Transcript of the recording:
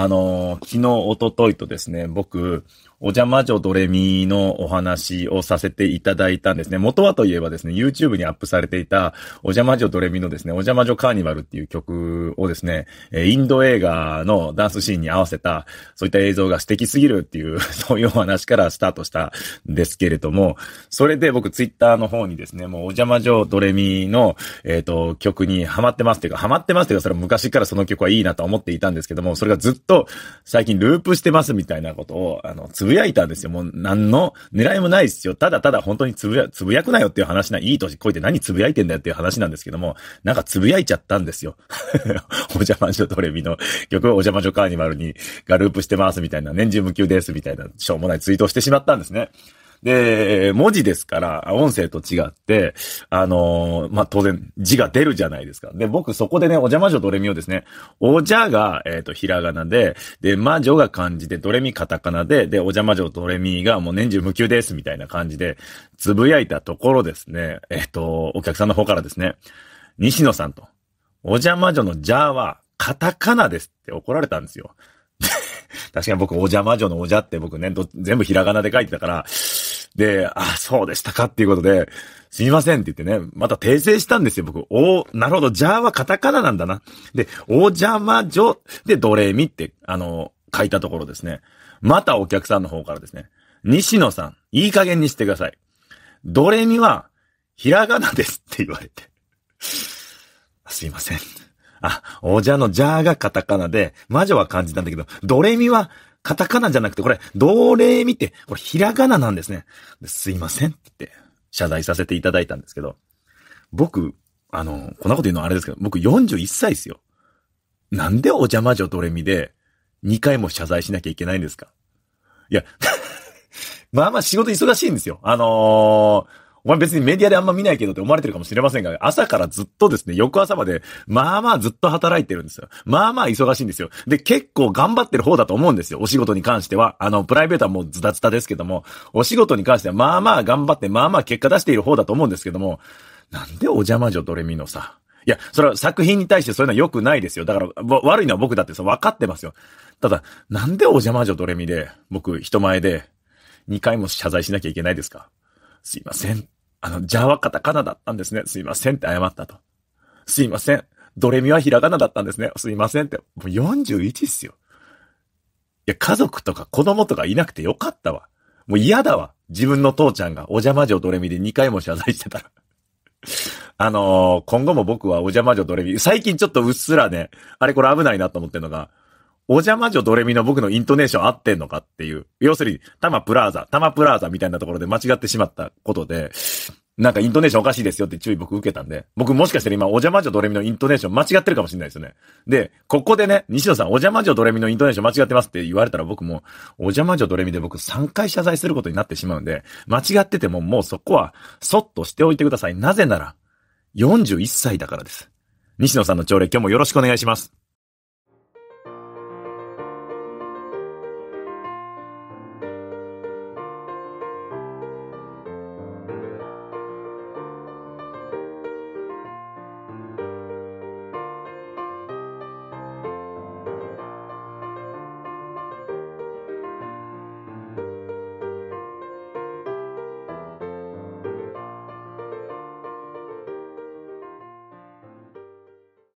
あの、昨日、おとといとですね、僕、お邪魔女ドレミのお話をさせていただいたんですね。元はといえばですね、YouTube にアップされていた、お邪魔女ドレミのですね、お邪魔女カーニバルっていう曲をですね、インド映画のダンスシーンに合わせた、そういった映像が素敵すぎるっていう、そういうお話からスタートしたんですけれども、それで僕 Twitter の方にですね、もうお邪魔女ドレミの、えっ、ー、と、曲にハマってますっていうか、ハマってますっていうか、それは昔からその曲はいいなと思っていたんですけども、それがずっと最近ループしてますみたいなことを、あの、つぶやいたんですよ。もう何の狙いもないですよ。ただただ本当につぶや、つぶやくなよっていう話な、いい年こいて何つぶやいてんだよっていう話なんですけども、なんかつぶやいちゃったんですよ。お邪魔女トレビの曲お邪魔女カーニバルにがループしてますみたいな、年中無休ですみたいな、しょうもないツイートをしてしまったんですね。で、文字ですから、音声と違って、あのー、まあ、当然字が出るじゃないですか。で、僕そこでね、お邪魔女ドレミをですね、おじゃが、えっ、ー、と、ひらがなで、で、魔女が漢字で、ドレミカタカナで、で、お邪魔女ドレミがもう年中無休ですみたいな感じで、つぶやいたところですね、えっ、ー、と、お客さんの方からですね、西野さんと、お邪魔女のじゃは、カタカナですって怒られたんですよ。確かに僕、お邪魔女のおじゃって僕ね、全部ひらがなで書いてたから、で、あ、そうでしたかっていうことで、すみませんって言ってね、また訂正したんですよ、僕。おなるほど、じゃーはカタカナなんだな。で、おじゃまじょ、で、奴隷みって、あの、書いたところですね。またお客さんの方からですね、西野さん、いい加減にしてください。奴隷ミは、ひらがなですって言われて。すいません。あ、おじゃのじゃーがカタカナで、魔女は漢字なんだけど、ドレミはカタカナじゃなくて、これ、同例見て、これ、ひらがななんですね。すいませんって、謝罪させていただいたんですけど、僕、あの、こんなこと言うのはあれですけど、僕41歳ですよ。なんでお邪魔女ドレミで、2回も謝罪しなきゃいけないんですかいや まあまあ仕事忙しいんですよ。あのーお前別にメディアであんま見ないけどって思われてるかもしれませんが、朝からずっとですね、翌朝まで、まあまあずっと働いてるんですよ。まあまあ忙しいんですよ。で、結構頑張ってる方だと思うんですよ。お仕事に関しては。あの、プライベートはもうズタズタですけども、お仕事に関してはまあまあ頑張って、まあまあ結果出している方だと思うんですけども、なんでお邪魔女ドレミのさ、いや、それは作品に対してそういうのは良くないですよ。だから、悪いのは僕だってさ、分かってますよ。ただ、なんでお邪魔女ドレミで、僕、人前で、2回も謝罪しなきゃいけないですかすいません。あの、ジャワカタカナだったんですね。すいませんって謝ったと。すいません。ドレミはひらがなだったんですね。すいませんって。もう41っすよ。いや、家族とか子供とかいなくてよかったわ。もう嫌だわ。自分の父ちゃんがお邪魔女ドレミで2回も謝罪してたら。あのー、今後も僕はお邪魔女ドレミ、最近ちょっとうっすらね、あれこれ危ないなと思ってるのが、お邪魔女ドレミの僕のイントネーション合ってんのかっていう。要するに、タマプラーザ、タマプラーザみたいなところで間違ってしまったことで、なんかイントネーションおかしいですよって注意僕受けたんで、僕もしかしたら今、お邪魔女ドレミのイントネーション間違ってるかもしれないですよね。で、ここでね、西野さん、お邪魔女ドレミのイントネーション間違ってますって言われたら僕も、お邪魔女ドレミで僕3回謝罪することになってしまうんで、間違っててももうそこは、そっとしておいてください。なぜなら、41歳だからです。西野さんの朝礼今日もよろしくお願いします。